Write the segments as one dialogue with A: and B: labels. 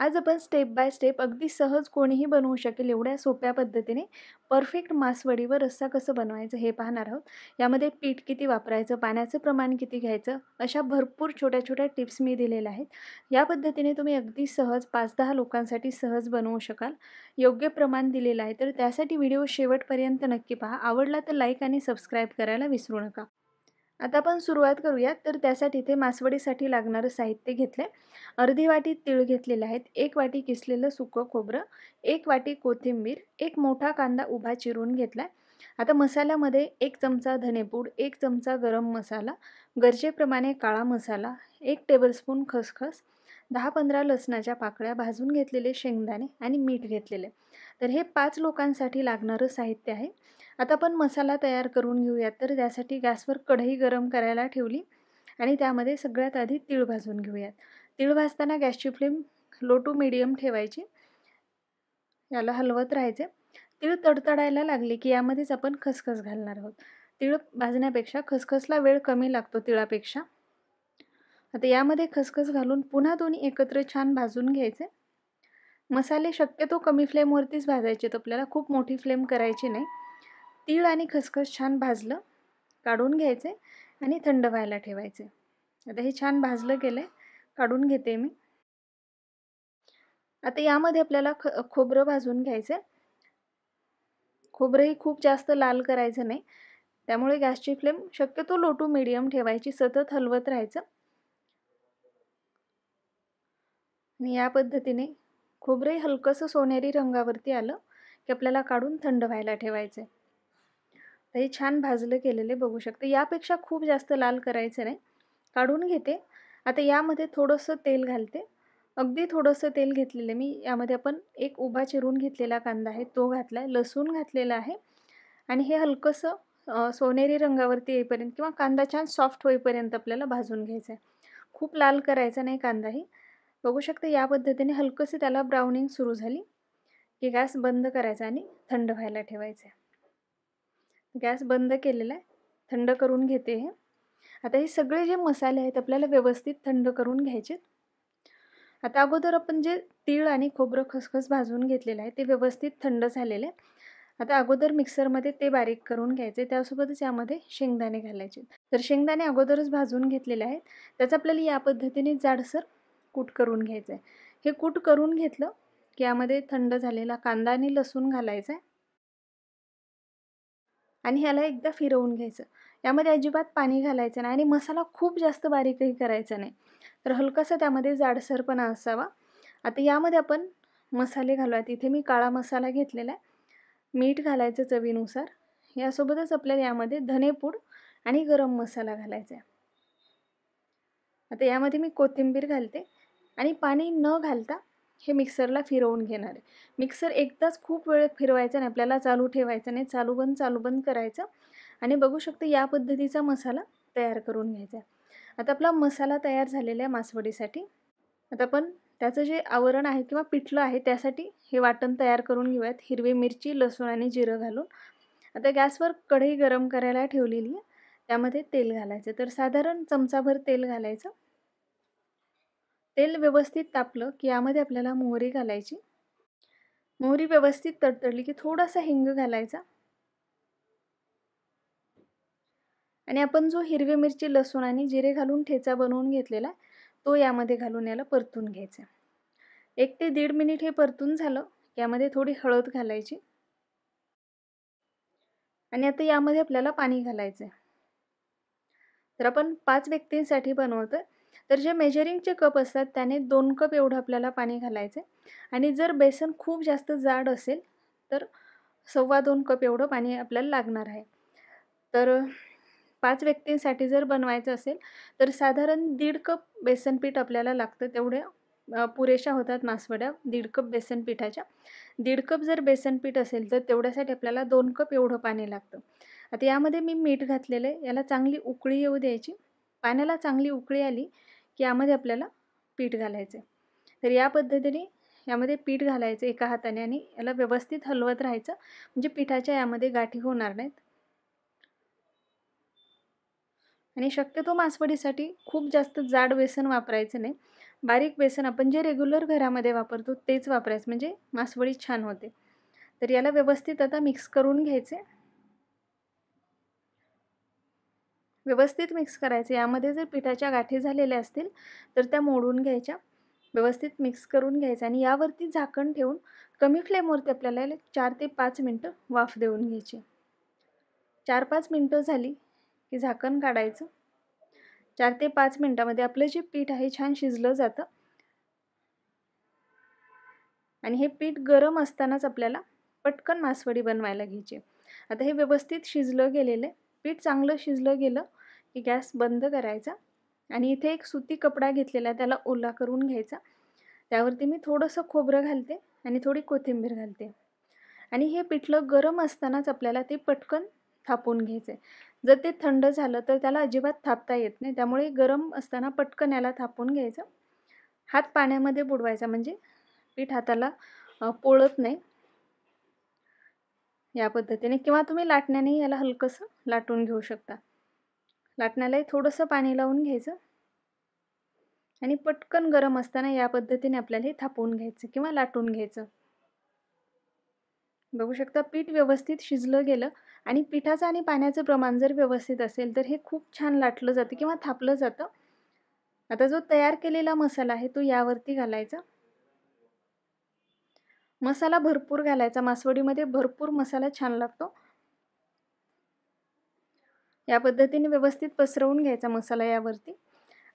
A: आज आपण step by step अगदी सहज कोणीही बनवू शकेल एवढ्या सोप्या पद्धतीने परफेक्ट मासवडी व रस्सा कसं बनवायचं हे पाहणार आहोत यामध्ये पीठ किती वापरायचं पाण्याचं प्रमाण किती घ्यायचं अशा भरपूर छोट्या छोट्या टिप्स मी दिलेल्या आहेत या पद्धतीने तुम्ही अगदी सहज पाच दहा लोकांसाठी सहज बनवू शकाल योग्य प्रमाण दिलेलं आहे तर त्यासाठी व्हिडिओ शेवटपर्यंत नक्की पहा आवडला तर लाईक आणि सबस्क्राईब करायला विसरू नका आता आपण सुरुवात करूया तर त्यासाठी इथे मासवडीसाठी लागणारं साहित्य घेतलं आहे अर्धी वाटी तीळ घेतलेले आहेत एक वाटी किसलेलं सुकं खोबरं एक वाटी कोथिंबीर एक मोठा कांदा उभा चिरून घेतला आहे आता मसाल्यामध्ये एक चमचा धनेपूड एक चमचा गरम मसाला गरजेप्रमाणे काळा मसाला एक टेबलस्पून खसखस दहा पंधरा लसणाच्या पाकळ्या भाजून घेतलेले शेंगदाणे आणि मीठ घेतलेले तर हे पाच लोकांसाठी लागणारं साहित्य आहे आता आपण मसाला तयार करून घेऊयात तर त्यासाठी गॅसवर कढई गरम करायला ठेवली आणि त्यामध्ये सगळ्यात आधी तीळ भाजून घेऊयात तीळ भाजताना गॅसची फ्लेम लो टू मिडियम ठेवायची याला हलवत राहायचे तीळ तडतडायला लागले की यामध्येच आपण खसखस घालणार आहोत तीळ भाजण्यापेक्षा खसखसला वेळ कमी लागतो तिळापेक्षा आता यामध्ये खसखस घालून पुन्हा दोन्ही एकत्र छान भाजून घ्यायचे मसाले शक्यतो कमी फ्लेमवरतीच भाजायचे तर आपल्याला खूप मोठी फ्लेम करायची नाही तीळ आणि खसखस छान भाजलं काढून घ्यायचे आणि थंड व्हायला ठेवायचे आता हे छान भाजलं गेलं काढून घेते मी आता यामध्ये आपल्याला ख खोबरं भाजून घ्यायचं खोबरंही खूप जास्त लाल करायचं नाही त्यामुळे गॅसची फ्लेम शक्यतो लोटू मीडियम मिडियम ठेवायची सतत हलवत राहायचं मी या पद्धतीने खोबरे हलकंसं सोनेरी रंगावरती आलं की आपल्याला काढून थंड व्हायला ठेवायचं आहे हे छान भाजलं केलेले बघू शकते यापेक्षा खूप जास्त लाल करायचं नाही काढून घेते आता यामध्ये थोडंसं तेल घालते अगदी थोडंसं तेल घेतलेलं मी यामध्ये आपण एक उभा चिरून घेतलेला कांदा आहे तो घातला आहे लसूण घातलेला आहे आणि हे हलकंसं सोनेरी रंगावरती येईपर्यंत किंवा कांदा छान सॉफ्ट होईपर्यंत आपल्याला भाजून घ्यायचं आहे खूप लाल करायचा नाही कांदाही बघू शकता या पद्धतीने हलकसे त्याला ब्राउनिंग सुरू झाली की गॅस बंद करायचा आणि थंड व्हायला ठेवायचं आहे गॅस बंद केलेला आहे थंड करून घेते हे आता हे सगळे जे मसाले आहेत आपल्याला व्यवस्थित थंड करून घ्यायचे आता अगोदर आपण जे तीळ आणि खोबरं खसखस भाजून घेतलेलं आहे ते व्यवस्थित थंड झालेलं आहे आता अगोदर मिक्सरमध्ये ते बारीक करून घ्यायचे त्यासोबतच यामध्ये शेंगदाणे घालायचे तर शेंगदाणे अगोदरच भाजून घेतलेले आहेत त्याचं आपल्याला या पद्धतीने जाडसर कूट करून घ्यायचं आहे हे कूट करून घेतलं की यामध्ये थंड झालेला कांदा आणि लसूण घालायचं आहे आणि ह्याला एकदा फिरवून घ्यायचं यामध्ये अजिबात पाणी घालायचं नाही आणि मसाला खूप जास्त बारीकही करायचा नाही तर हलकासा त्यामध्ये जाडसरपणा असावा आता यामध्ये आपण मसाले घालूयात इथे मी काळा मसाला घेतलेला आहे मीठ घालायचं चवीनुसार यासोबतच आपल्याला यामध्ये धनेपूड आणि गरम मसाला घालायचा आहे आता यामध्ये मी कोथिंबीर घालते आणि पाणी न घालता हे मिक्सरला फिरवून घेणार आहे मिक्सर एकदाच खूप वेळ फिरवायचा आणि आपल्याला चालू ठेवायचं नाही चालू बंद चालू बंद करायचं आणि बघू शकतो या पद्धतीचा मसाला तयार करून घ्यायचा आता आपला मसाला तयार झालेला आहे मासवडीसाठी आता आपण त्याचं जे आवरण आहे किंवा पिठलं आहे त्यासाठी हे वाटण तयार करून घेऊयात हिरवी मिरची लसूण आणि जिरं घालून आता गॅसवर कढई गरम करायला ठेवलेली आहे त्यामध्ये तेल घालायचं तर साधारण चमचाभर तेल घालायचं तेल व्यवस्थित तापलं की यामध्ये आपल्याला मोहरी घालायची मोहरी व्यवस्थित तडतडली की थोडासा हिंग घालायचा आणि आपण जो हिरवी मिरची लसूण आणि जिरे घालून ठेचा बनवून घेतलेला तो यामध्ये घालून याला परतून घ्यायचा एक ते दीड मिनिट हे परतून झालं यामध्ये थोडी हळद घालायची आणि आता यामध्ये आपल्याला पाणी घालायचं आहे तर आपण पाच व्यक्तींसाठी बनवतो तर जे मेजरिंगचे कप असतात त्याने दोन कप एवढं आपल्याला पाणी घालायचं आणि जर बेसन खूप जास्त जाड असेल तर सव्वा दोन कप एवढं पाणी आपल्याला लागणार आहे तर पाच व्यक्तींसाठी जर बनवायचं असेल तर साधारण दीड कप बेसनपीठ आपल्याला लागतं तेवढ्या पुरेशा होतात मासवड्या दीड कप बेसन दीड कप जर बेसनपीठ असेल तर तेवढ्यासाठी आपल्याला दोन कप एवढं पाणी लागतं आता यामध्ये मी मीठ घातलेलं आहे याला चांगली उकळी येऊ द्यायची पाण्याला चांगली उकळी आली की यामध्ये आपल्याला पीठ घालायचं तर या पद्धतीने यामध्ये पीठ घालायचं एका हाताने आणि याला व्यवस्थित हलवत राहायचं म्हणजे पिठाच्या यामध्ये गाठी होणार नाहीत आणि शक्यतो मासवडीसाठी खूप जास्त जाड बेसन वापरायचं नाही बारीक बेसन आपण जे रेग्युलर घरामध्ये वापरतो तेच वापरायचं म्हणजे मासवडी छान होते तर याला व्यवस्थित आता मिक्स करून घ्यायचे व्यवस्थित मिक्स करायचं यामध्ये जर पिठाच्या गाठी झालेल्या असतील तर त्या मोडून घ्यायच्या व्यवस्थित मिक्स करून घ्यायचं आणि यावरती झाकण ठेवून कमी फ्लेमवरती आपल्याला चार ते पाच मिनटं वाफ देऊन घ्यायचे चार पाच मिनटं झाली की झाकण काढायचं चार ते पाच मिनटामध्ये आपलं जे पीठ आहे छान शिजलं जातं आणि हे पीठ गरम असतानाच आपल्याला पटकन मासवडी बनवायला घ्यायची आता हे व्यवस्थित शिजलं गेलेलं आहे पीठ चांगलं शिजलं गेलं की गॅस बंद करायचा आणि इथे एक सुती कपडा घेतलेला त्याला ओला करून घ्यायचा त्यावरती मी थोडंसं खोबरं घालते आणि थोडी कोथिंबीर घालते आणि हे पिठलं गरम असतानाच आपल्याला ते पटकन थापून घ्यायचं आहे जर ते थंड झालं तर त्याला अजिबात थापता येत नाही त्यामुळे गरम असताना पटकन याला थापून घ्यायचं हात पाण्यामध्ये बुडवायचा म्हणजे पीठ हाताला पोळत नाही या पद्धतीने किंवा तुम्ही लाटण्याने याला हलकंसं लाटून घेऊ शकता लाटण्यालाही थोडंसं पाणी लावून घ्यायचं आणि पटकन गरम असताना या पद्धतीने आपल्याला हे थापवून घ्यायचं किंवा लाटून घ्यायचं बघू शकता पीठ व्यवस्थित शिजलं गेलं आणि पिठाचं आणि पाण्याचं प्रमाण जर व्यवस्थित असेल तर हे खूप छान लाटलं जातं किंवा थापलं जातं आता जो तयार केलेला मसाला आहे तो यावरती घालायचा मसाला भरपूर घालायचा मासवडीमध्ये भरपूर मसाला छान लागतो या पद्धतीने व्यवस्थित पसरवून घ्यायचा मसाला यावरती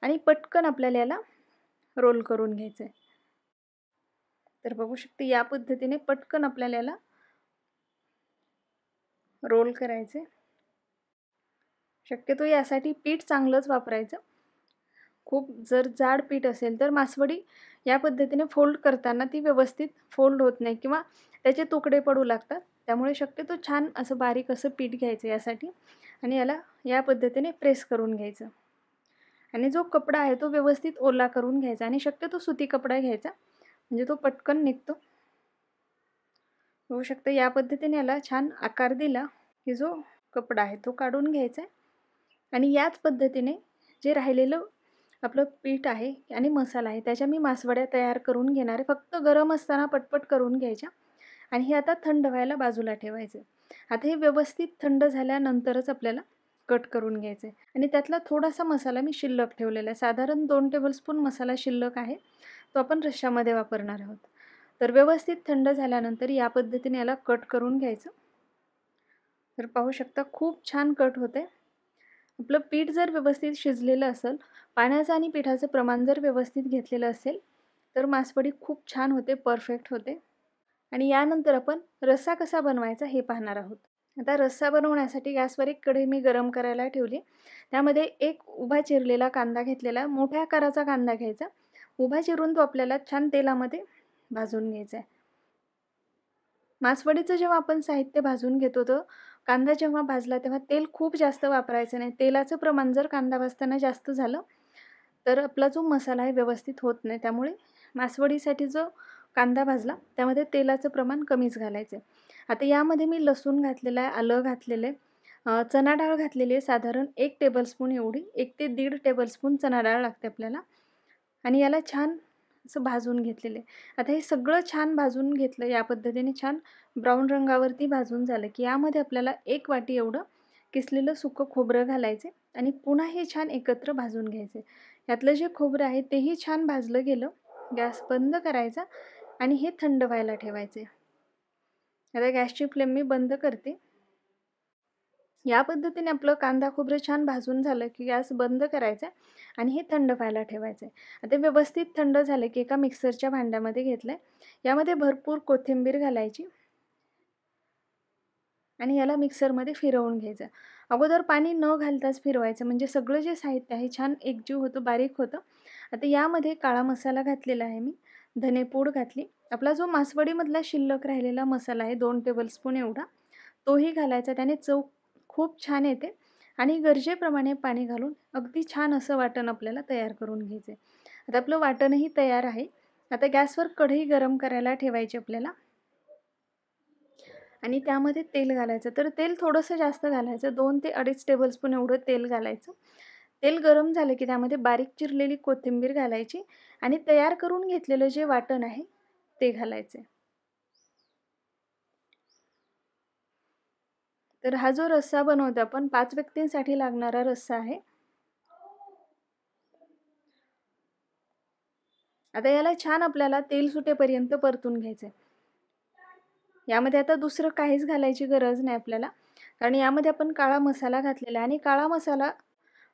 A: आणि पटकन आपल्याला याला रोल करून घ्यायचं आहे तर बघू शकते या पद्धतीने पटकन आपल्याला याला रोल करायचे शक्यतो यासाठी पीठ चांगलंच वापरायचं खूप जर जाड पीठ असेल तर मासवडी या पद्धतीने फोल्ड करताना ती व्यवस्थित फोल्ड होत नाही किंवा त्याचे तुकडे पडू लागतात त्यामुळे शक्यतो छान असं बारीक असं पीठ घ्यायचं यासाठी आणि याला या पद्धतीने प्रेस करून घ्यायचं आणि जो कपडा आहे तो व्यवस्थित ओला करून घ्यायचा आणि शक्यतो सुती कपडा घ्यायचा म्हणजे तो पटकन निघतो होऊ शकतं या पद्धतीने याला छान आकार दिला की जो कपडा आहे तो काढून घ्यायचा आहे आणि याच पद्धतीने जे राहिलेलं आपलं पीठ आहे आणि मसाला आहे त्याच्या मी मासवड्या तयार करून घेणार आहे फक्त गरम असताना पटपट करून घ्यायच्या आणि हे आता थंड व्हायला बाजूला ठेवायचं आता हे व्यवस्थित थंड झाल्यानंतरच आपल्याला कट करून घ्यायचं आहे आणि त्यातला थोडासा मसाला मी शिल्लक ठेवलेला आहे साधारण दोन टेबलस्पून मसाला शिल्लक आहे तो आपण रश्श्यामध्ये वापरणार आहोत तर व्यवस्थित थंड झाल्यानंतर या पद्धतीने याला कट करून घ्यायचं तर पाहू शकता खूप छान कट होते आपलं पीठ जर व्यवस्थित शिजलेलं असेल पाण्याचं आणि पिठाचं प्रमाण जर व्यवस्थित घेतलेलं असेल तर मासवडी खूप छान होते परफेक्ट होते आणि यानंतर आपण रस्सा कसा बनवायचा हे पाहणार आहोत आता रस्सा बनवण्यासाठी गॅसवर एक कढई मी गरम करायला ठेवली त्यामध्ये एक उभा चिरलेला कांदा घेतलेला मोठ्या आकाराचा कांदा घ्यायचा उभा चिरून तो आपल्याला छान तेलामध्ये भाजून घ्यायचा आहे मासवडीचं जेव्हा आपण साहित्य भाजून घेतो तर कांदा जेव्हा भाजला तेव्हा तेल खूप जास्त वापरायचं नाही तेलाचं प्रमाण जर कांदा भाजताना जास्त झालं तर आपला जो मसाला आहे व्यवस्थित होत नाही त्यामुळे मासवडीसाठी जो कांदा भाजला त्यामध्ये तेलाचं प्रमाण कमीच घालायचं आता यामध्ये मी लसूण घातलेलं आहे आलं घातलेलं आहे चणा डाळ घातलेली आहे साधारण एक टेबलस्पून एवढी एक ते दीड टेबलस्पून चणा डाळ लागते आपल्याला आणि याला छान असं भाजून घेतलेले आता हे सगळं छान भाजून घेतलं या पद्धतीने छान ब्राऊन रंगावरती भाजून झालं की यामध्ये आपल्याला एक वाटी एवढं किसलेलं सुकं खोबरं घालायचे आणि पुन्हा हे छान एकत्र भाजून घ्यायचे यातलं जे खोबरं आहे तेही छान भाजलं गेलं गॅस बंद करायचा आणि हे थंड व्हायला ठेवायचे आता गॅसची फ्लेम मी बंद करते या पद्धतीने आपलं कांदा खोबरं छान भाजून झालं की गॅस बंद करायचा आणि हे थंड व्हायला ठेवायचं आहे आता व्यवस्थित थंड झालं की एका मिक्सरच्या भांड्यामध्ये घेतलं आहे यामध्ये भरपूर कोथिंबीर घालायची आणि याला मिक्सरमध्ये फिरवून घ्यायचं अगोदर पाणी न घालताच फिरवायचं म्हणजे सगळं जे साहित्य आहे छान एकजीव होतं बारीक होतं आता यामध्ये काळा मसाला घातलेला आहे मी धनेपूड घातली आपला जो मासवडीमधला शिल्लक राहिलेला मसाला आहे दोन टेबलस्पून एवढा तोही घालायचा त्याने चव खूप छान येते आणि गरजेप्रमाणे पाणी घालून अगदी छान असं वाटण आपल्याला तयार करून घ्यायचं आहे आता आपलं वाटणही तयार आहे आता गॅसवर कढई गरम करायला ठेवायची आपल्याला आणि त्यामध्ये तेल घालायचं तर तेल थोडंसं जास्त घालायचं दोन ते अडीच टेबलस्पून एवढं तेल घालायचं तेल गरम झालं की त्यामध्ये बारीक चिरलेली कोथिंबीर घालायची आणि तयार करून घेतलेलं जे वाटण आहे ते घालायचे तर हा जो रस्सा बनवतो आपण पाच व्यक्तींसाठी लागणारा रस्सा आहे आता याला छान आपल्याला तेल सुटेपर्यंत परतून घ्यायचं यामध्ये आता दुसरं काहीच घालायची गरज नाही आपल्याला कारण यामध्ये आपण काळा मसाला घातलेला आहे आणि काळा मसाला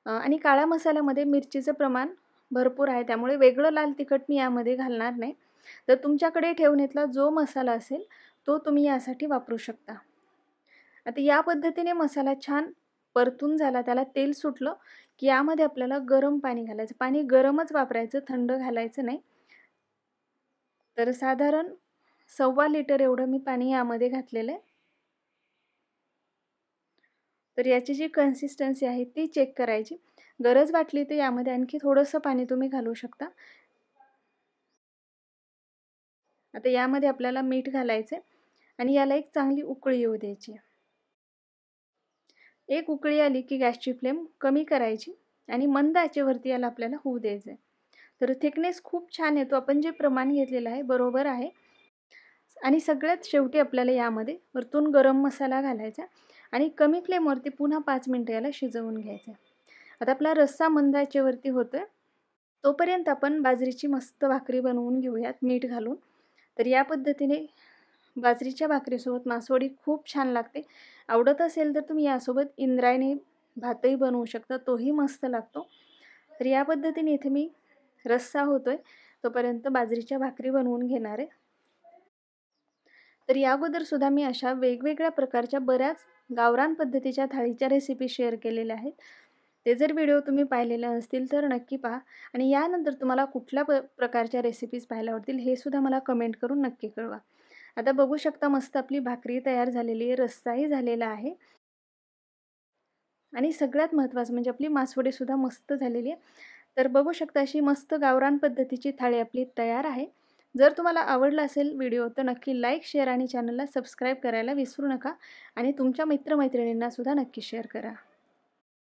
A: आणि काळ्या मसाल्यामध्ये मिरचीचं प्रमाण भरपूर आहे त्यामुळे वेगळं लाल तिखट मी यामध्ये घालणार नाही तर तुमच्याकडे ठेवण्यातला जो मसाला असेल तो तुम्ही यासाठी वापरू शकता आता या पद्धतीने मसाला छान परतून झाला त्याला तेल सुटलं की यामध्ये आपल्याला गरम पाणी घालायचं पाणी गरमच वापरायचं थंड घालायचं नाही तर साधारण सव्वा लिटर एवढं मी पाणी यामध्ये घातलेलं आहे तर याची जी कन्सिस्टन्सी आहे ती चेक करायची गरज वाटली तर यामध्ये आणखी थोडंसं पाणी तुम्ही घालू शकता आता यामध्ये आपल्याला मीठ घालायचं आणि याला एक चांगली उकळी येऊ द्यायची एक उकळी आली की गॅसची फ्लेम कमी करायची आणि मंद आचेवरती याला आपल्याला होऊ द्यायचं तर थिकनेस खूप छान येतो आपण जे प्रमाण घेतलेलं आहे बरोबर आहे आणि सगळ्यात शेवटी आपल्याला यामध्ये वरतून गरम मसाला घालायचा आणि कमी फ्लेमवरती पुन्हा पाच मिनटं याला शिजवून घ्यायचं आता आपला रस्सा मंदाच्यावरती होतो आहे तोपर्यंत आपण बाजरीची मस्त भाकरी बनवून घेऊयात मीठ घालून तर या पद्धतीने बाजरीच्या भाकरीसोबत मासवडी खूप छान लागते आवडत असेल तर तुम्ही यासोबत इंद्रायणी भातही बनवू शकता तोही मस्त लागतो तर या पद्धतीने इथे मी रस्सा होतो तोपर्यंत बाजरीच्या भाकरी बनवून घेणार आहे तर या अगोदरसुद्धा मी अशा वेगवेगळ्या प्रकारच्या बऱ्याच गावरान पद्धतीच्या थाळीच्या रेसिपी शेअर केलेल्या आहेत ते जर व्हिडिओ तुम्ही पाहिलेले असतील तर नक्की पहा आणि यानंतर तुम्हाला कुठल्या प प्रकारच्या रेसिपीज पाहायला आवडतील हे सुद्धा मला कमेंट करून नक्की कळवा आता बघू शकता मस्त आपली भाकरी तयार झालेली आहे रस्साही झालेला आहे आणि सगळ्यात महत्त्वाचं म्हणजे आपली मासवडीसुद्धा मस्त झालेली आहे तर बघू शकता अशी मस्त गावरान पद्धतीची थाळी आपली तयार आहे जर तुम्हाला आवडला असेल व्हिडिओ तर नक्की लाईक शेअर आणि चॅनलला सबस्क्राईब करायला विसरू नका आणि तुमच्या मित्रमैत्रिणींनासुद्धा नक्की शेअर करा